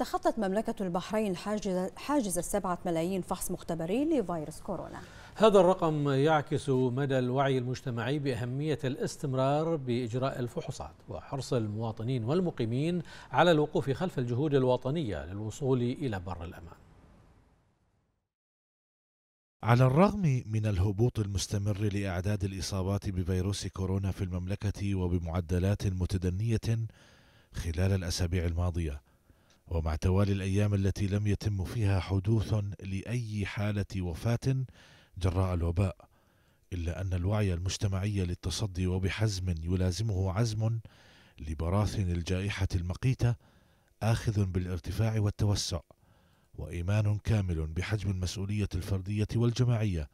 تخطت مملكة البحرين حاجز, حاجز السبعة ملايين فحص مختبري لفيروس كورونا هذا الرقم يعكس مدى الوعي المجتمعي بأهمية الاستمرار بإجراء الفحوصات وحرص المواطنين والمقيمين على الوقوف خلف الجهود الوطنية للوصول إلى بر الأمان على الرغم من الهبوط المستمر لأعداد الإصابات بفيروس كورونا في المملكة وبمعدلات متدنية خلال الأسابيع الماضية ومع توالي الأيام التي لم يتم فيها حدوث لأي حالة وفاة جراء الوباء إلا أن الوعي المجتمعي للتصدي وبحزم يلازمه عزم لبراثن الجائحة المقيتة آخذ بالارتفاع والتوسع وإيمان كامل بحجم المسؤولية الفردية والجماعية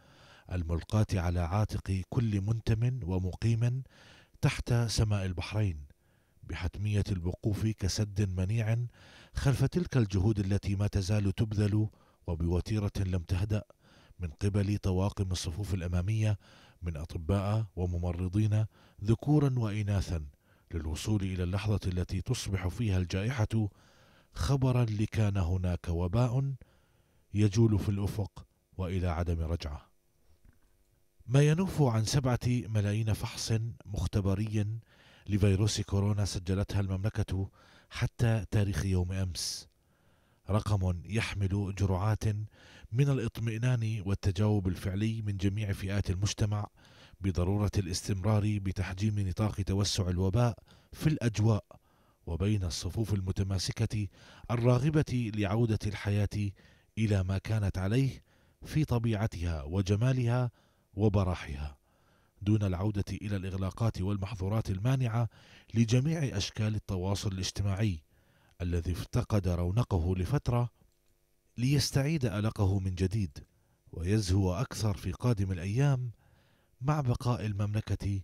الملقاة على عاتق كل منتم ومقيم تحت سماء البحرين بحتميه الوقوف كسد منيع خلف تلك الجهود التي ما تزال تبذل وبوتيره لم تهدا من قبل طواقم الصفوف الاماميه من اطباء وممرضين ذكورا واناثا للوصول الى اللحظه التي تصبح فيها الجائحه خبرا لكان هناك وباء يجول في الافق والى عدم رجعه ما ينوف عن سبعه ملايين فحص مختبري لفيروس كورونا سجلتها المملكة حتى تاريخ يوم أمس رقم يحمل جرعات من الاطمئنان والتجاوب الفعلي من جميع فئات المجتمع بضرورة الاستمرار بتحجيم نطاق توسع الوباء في الأجواء وبين الصفوف المتماسكة الراغبة لعودة الحياة إلى ما كانت عليه في طبيعتها وجمالها وبراحها دون العودة إلى الإغلاقات والمحظورات المانعة لجميع أشكال التواصل الاجتماعي الذي افتقد رونقه لفترة ليستعيد ألقه من جديد ويزهو أكثر في قادم الأيام مع بقاء المملكة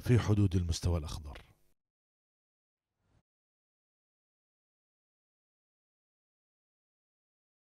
في حدود المستوى الأخضر